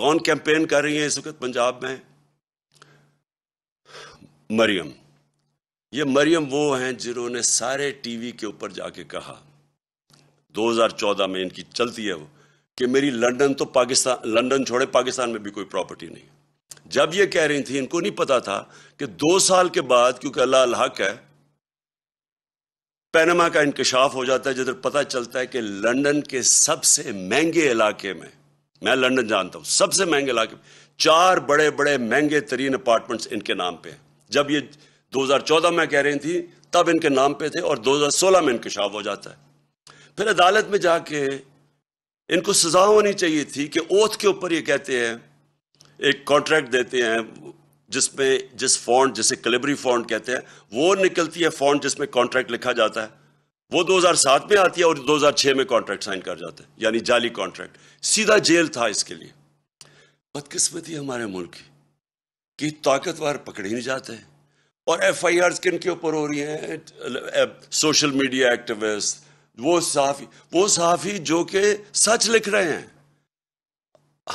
कौन कैंपेन कर रही है इस वक्त पंजाब में मरियम ये मरियम वो हैं जिन्होंने सारे टीवी के ऊपर जाके कहा 2014 में इनकी चलती है वो कि मेरी लंदन तो पाकिस्तान लंदन छोड़े पाकिस्तान में भी कोई प्रॉपर्टी नहीं जब ये कह रही थी इनको नहीं पता था कि दो साल के बाद क्योंकि अल्लाह हक है पैनमा का इंकशाफ हो जाता है जिधर पता चलता है कि लंदन के सबसे महंगे इलाके में मैं लंदन जानता हूं सबसे महंगे इलाके चार बड़े बड़े महंगे तरीन अपार्टमेंट्स इनके नाम पे हैं जब ये 2014 में कह रही थी तब इनके नाम पे थे और 2016 में इंकशाफ हो जाता है फिर अदालत में जाके इनको सजा होनी चाहिए थी कि ओथ के ऊपर ये कहते हैं एक कॉन्ट्रैक्ट देते हैं जिसमें जिस फॉन्ट जिसे कलेबरी फॉन्ट कहते हैं वो निकलती है फॉन्ट जिसमें कॉन्ट्रैक्ट लिखा जाता है वो 2007 में आती है और 2006 में कॉन्ट्रैक्ट साइन कर जाता है यानी जाली कॉन्ट्रैक्ट सीधा जेल था इसके लिए बदकिस्मती हमारे मुल्क की कि ताकतवर पकड़े नहीं जाते और एफ आई आर किन के ऊपर हो रही हैं सोशल मीडिया एक्टिविस्ट वो साफी वो साफी जो कि सच लिख रहे हैं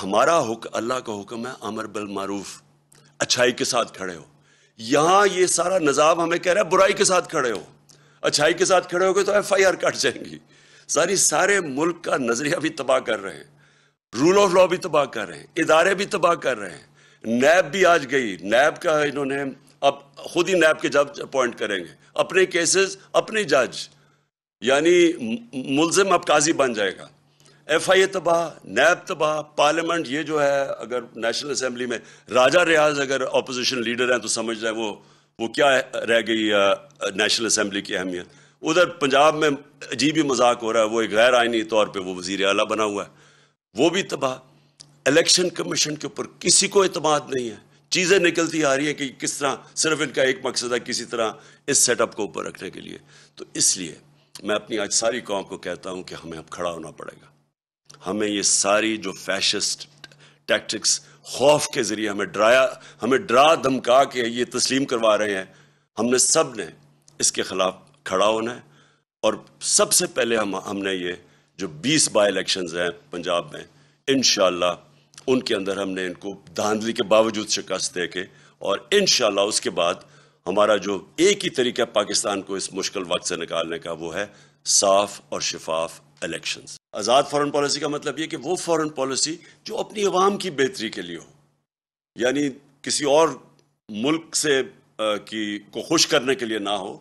हमारा हुक्म अल्लाह का हुक्म है अमर बल मारूफ अच्छाई के साथ खड़े हो यहां ये सारा निज़ाम हमें कह रहा है बुराई के साथ खड़े हो अच्छाई के साथ खड़े हो गए तो एफ आई आर कट जाएंगी सारी सारे मुल्क का नजरिया भी तबाह कर रहे हैं रूल ऑफ लॉ भी तबाह कर रहे हैं इदारे भी तबाह कर रहे हैं नैब भी आज गई नैब का इन्होंने अब खुद ही नैब के जब अपॉइंट करेंगे अपने केसेस अपने जज यानी मुलजिम अब काजी बन जाएगा एफ आई ए तबाह नैब तबाह पार्लियामेंट ये जो है अगर नेशनल असम्बली में राजा रियाज अगर अपोजिशन लीडर हैं तो समझ जाए वो वो क्या रह गई नेशनल असम्बली की अहमियत उधर पंजाब में अजीब ही मजाक हो रहा है वो एक गैर आइनी तौर पर वो वजीर अला बना हुआ है वो भी तबाह इलेक्शन कमीशन के ऊपर किसी को अतमाद नहीं है चीज़ें निकलती आ रही है कि किस तरह सिर्फ इनका एक मकसद है किसी तरह इस सेटअप को ऊपर रखने के लिए तो इसलिए मैं अपनी आज सारी कौम को कहता हूँ कि हमें अब खड़ा होना पड़ेगा हमें ये सारी जो फैशिस्ट टैक्टिक्स खौफ के ज़रिए हमें डराया हमें डरा धमका के ये तस्लीम करवा रहे हैं हमने सब ने इसके ख़िलाफ़ खड़ा होना है और सबसे पहले हम हमने ये जो 20 बाई इलेक्शन हैं पंजाब में इन उनके अंदर हमने इनको धांधली के बावजूद शिकस्त दे के और इन उसके बाद हमारा जो एक ही तरीका पाकिस्तान को इस मुश्किल वक्त से निकालने का वो है साफ और शफाफ इलेक्शंस आज़ाद फ़ॉरन पॉलिसी का मतलब ये कि वो फ़ॉरन पॉलिसी जो अपनी आवाम की बेहतरी के लिए हो यानी किसी और मुल्क से आ, की को खुश करने के लिए ना हो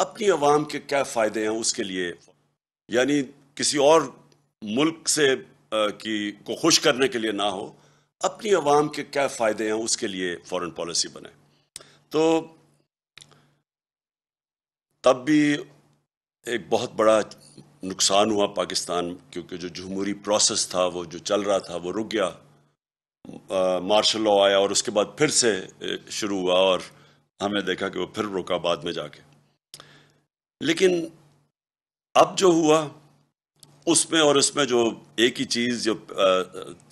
अपनी आवाम के क्या फ़ायदे हैं उसके लिए यानी किसी और मुल्क से आ, की को खुश करने के लिए ना हो अपनी आवाम के क्या फ़ायदे हैं उसके लिए फॉरेन पॉलिसी बने तो तब भी एक बहुत बड़ा नुकसान हुआ पाकिस्तान क्योंकि जो जमहूरी प्रोसेस था वो जो चल रहा था वो रुक गया मार्शल लॉ आया और उसके बाद फिर से शुरू हुआ और हमने देखा कि वो फिर रुका बाद में जाके लेकिन अब जो हुआ उसमें और उसमें जो एक ही चीज़ जो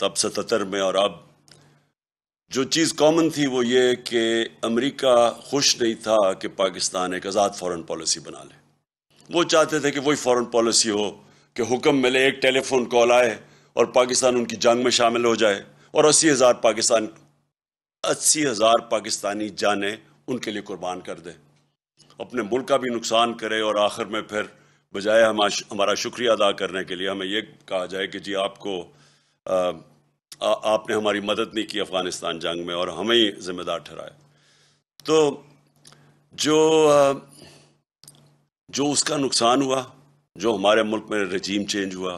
तब सतर में और अब जो चीज़ कॉमन थी वो ये कि अमेरिका खुश नहीं था कि पाकिस्तान एक आज़ाद फॉरेन पॉलिसी बना ले वो चाहते थे कि वही फॉरेन पॉलिसी हो कि हुक्म मिले एक टेलीफोन कॉल आए और पाकिस्तान उनकी जंग में शामिल हो जाए और अस्सी हज़ार पाकिस्तान अस्सी हज़ार पाकिस्तानी जाने उनके लिए कुर्बान कर दें अपने मुल्क का भी नुकसान करे और आखिर में फिर बजाय हम हमारा शुक्रिया अदा करने के लिए हमें ये कहा जाए कि जी आपको आ, आ, आपने हमारी मदद नहीं की अफ़गानिस्तान जंग में और हमें ही जिम्मेदार ठहराया तो जो आ, जो उसका नुकसान हुआ जो हमारे मुल्क में रजीम चेंज हुआ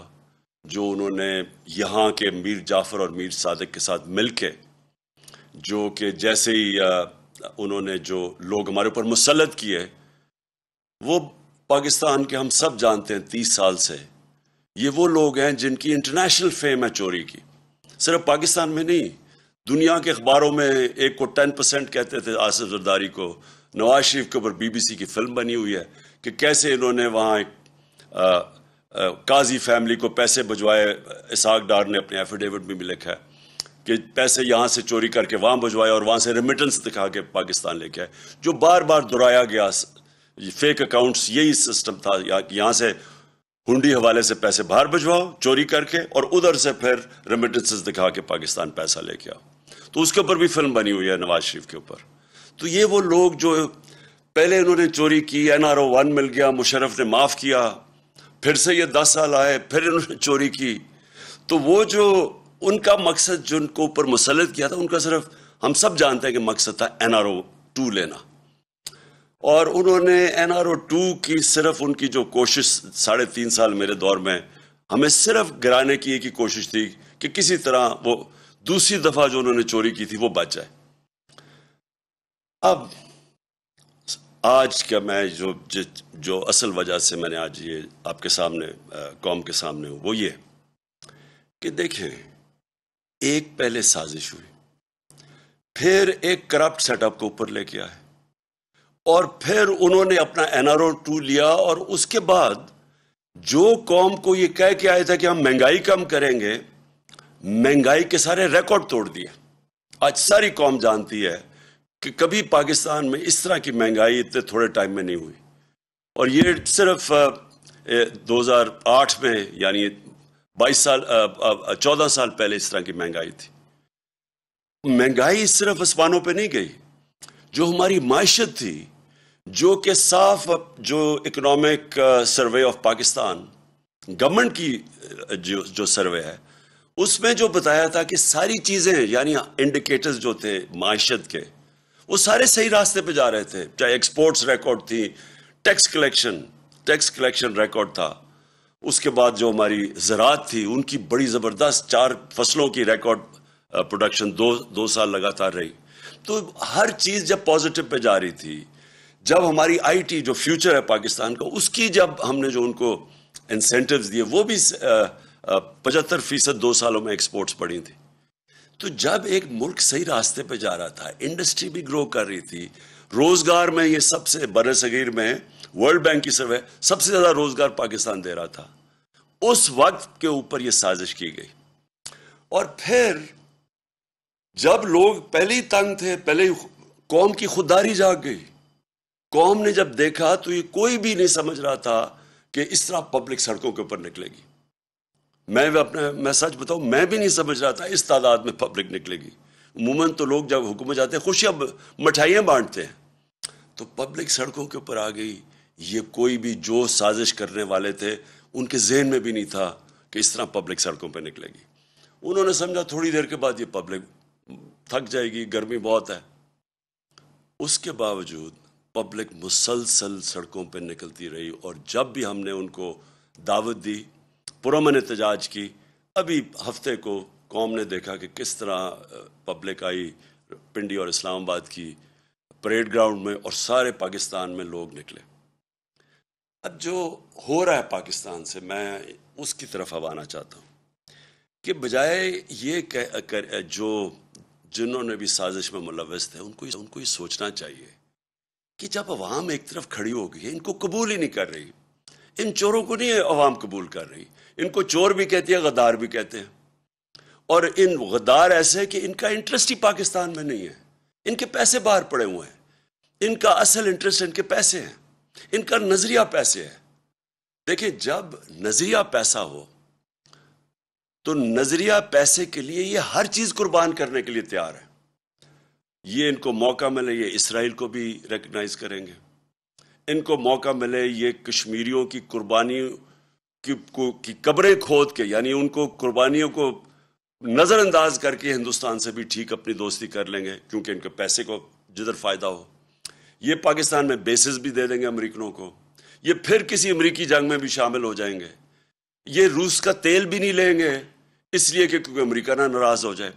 जो उन्होंने यहाँ के मीर जाफ़र और मीर सादक के साथ मिल के जो कि जैसे ही उन्होंने जो लोग हमारे ऊपर मुसलत किए वो पाकिस्तान के हम सब जानते हैं तीस साल से ये वो लोग हैं जिनकी इंटरनेशनल फेम है चोरी की सिर्फ पाकिस्तान में नहीं दुनिया के अखबारों में एक को टेन परसेंट कहते थे आसिफ जरदारी को नवाज शरीफ के ऊपर बीबीसी की फिल्म बनी हुई है कि कैसे इन्होंने वहाँ एक काजी फैमिली को पैसे भजवाए इसाक डार ने अपने एफिडेविट में भी लिखा है कि पैसे यहाँ से चोरी करके वहाँ भजवाए और वहाँ से रेमिटेंस दिखा के पाकिस्तान लेके आए जो बार बार दोहराया गया फेक अकाउंट्स यही सिस्टम था यहाँ से हुंडी हवाले से पैसे बाहर भिजवाओ चोरी करके और उधर से फिर रेमिटेंसेस दिखा के पाकिस्तान पैसा लेके आओ तो उसके ऊपर भी फिल्म बनी हुई है नवाज शरीफ के ऊपर तो ये वो लोग जो पहले उन्होंने चोरी की एन आर ओ वन मिल गया मुशरफ ने माफ़ किया फिर से ये दस साल आए फिर उन्होंने चोरी की तो वो जो उनका मकसद जो उनको ऊपर मुसलत किया था उनका सिर्फ हम सब जानते हैं कि मकसद था एन आर ओ टू लेना और उन्होंने एन आर ओ टू की सिर्फ उनकी जो कोशिश साढ़े तीन साल मेरे दौर में हमें सिर्फ गिराने की एक ही कोशिश थी कि किसी तरह वो दूसरी दफ़ा जो उन्होंने चोरी की थी वो बच जाए अब आज का मैं जो जो असल वजह से मैंने आज ये आपके सामने कौम के सामने हूँ वो ये कि देखें एक पहले साजिश हुई फिर एक करप्ट सेटअप को ऊपर लेके आए और फिर उन्होंने अपना एनआरओ टू लिया और उसके बाद जो कौम को ये कह के आया था कि हम महंगाई कम करेंगे महंगाई के सारे रिकॉर्ड तोड़ दिए आज सारी कौम जानती है कि कभी पाकिस्तान में इस तरह की महंगाई इतने थोड़े टाइम में नहीं हुई और ये सिर्फ 2008 में यानी 22 साल 14 साल पहले इस तरह की महंगाई थी महंगाई सिर्फ आसमानों पे नहीं गई जो हमारी माशत थी जो कि साफ जो economic survey of Pakistan government की जो जो सर्वे है उसमें जो बताया था कि सारी चीज़ें यानी इंडिकेटर्स जो थे माशत के वो सारे सही रास्ते पे जा रहे थे चाहे एक्सपोर्ट्स रिकॉर्ड थी tax collection tax collection record था उसके बाद जो हमारी ज़रात थी उनकी बड़ी ज़बरदस्त चार फसलों की रिकॉर्ड प्रोडक्शन दो दो साल लगातार रही तो हर चीज़ जब पॉजिटिव पे जा रही थी जब हमारी आईटी जो फ्यूचर है पाकिस्तान का उसकी जब हमने जो उनको इंसेंटिव्स दिए वो भी पचहत्तर फीसद दो सालों में एक्सपोर्ट्स पड़ी थी तो जब एक मुल्क सही रास्ते पर जा रहा था इंडस्ट्री भी ग्रो कर रही थी रोजगार में ये सबसे बर सगीर में वर्ल्ड बैंक की सर्वे सबसे ज्यादा रोजगार पाकिस्तान दे रहा था उस वक्त के ऊपर ये साजिश की गई और फिर जब लोग पहले ही तंग थे पहले ही कौम की खुददारी जाग गई कौम ने जब देखा तो ये कोई भी नहीं समझ रहा था कि इस तरह पब्लिक सड़कों के ऊपर निकलेगी मैं भी अपना मैं सच बताऊ मैं भी नहीं समझ रहा था इस तादाद में पब्लिक निकलेगी उमूमन तो लोग जब हुकूमत जाते हैं खुशियां मिठाइयाँ बांटते हैं तो पब्लिक सड़कों के ऊपर आ गई ये कोई भी जो साजिश करने वाले थे उनके जहन में भी नहीं था कि इस तरह पब्लिक सड़कों पर निकलेगी उन्होंने समझा थोड़ी देर के बाद ये पब्लिक थक जाएगी गर्मी बहुत है उसके बावजूद पब्लिक मुसलसल सड़कों पर निकलती रही और जब भी हमने उनको दावत दी पुरमन एहतजाज की अभी हफ्ते को कौम ने देखा कि किस तरह पब्लिक आई पिंडी और इस्लामाबाद की परेड ग्राउंड में और सारे पाकिस्तान में लोग निकले अब जो हो रहा है पाकिस्तान से मैं उसकी तरफ अब आना चाहता हूँ कि बजाय ये कह कर, जो जिन्होंने भी साजिश में मुलवस्त थे उनको उनको ये सोचना चाहिए कि जब अवाम एक तरफ खड़ी हो गई है इनको कबूल ही नहीं कर रही इन चोरों को नहीं अवाम कबूल कर रही इनको चोर भी कहती है गद्दार भी कहते हैं और इन गद्दार ऐसे हैं कि इनका इंटरेस्ट ही पाकिस्तान में नहीं है इनके पैसे बाहर पड़े हुए हैं इनका असल इंटरेस्ट इनके पैसे हैं इनका नजरिया पैसे है देखिए जब नजरिया पैसा हो तो नजरिया पैसे के लिए ये हर चीज कुर्बान करने के लिए तैयार है ये इनको मौका मिले ये इसराइल को भी रिकग्नाइज करेंगे इनको मौका मिले ये कश्मीरियों की कुर्बानियों की, को, की कब्रें खोद के यानी उनको कुर्बानियों को नज़रअंदाज करके हिंदुस्तान से भी ठीक अपनी दोस्ती कर लेंगे क्योंकि इनके पैसे को जिधर फ़ायदा हो ये पाकिस्तान में बेसिस भी दे देंगे अमरीकनों को ये फिर किसी अमरीकी जंग में भी शामिल हो जाएंगे ये रूस का तेल भी नहीं लेंगे इसलिए कि क्योंकि अमरीका ना नाराज़ हो जाए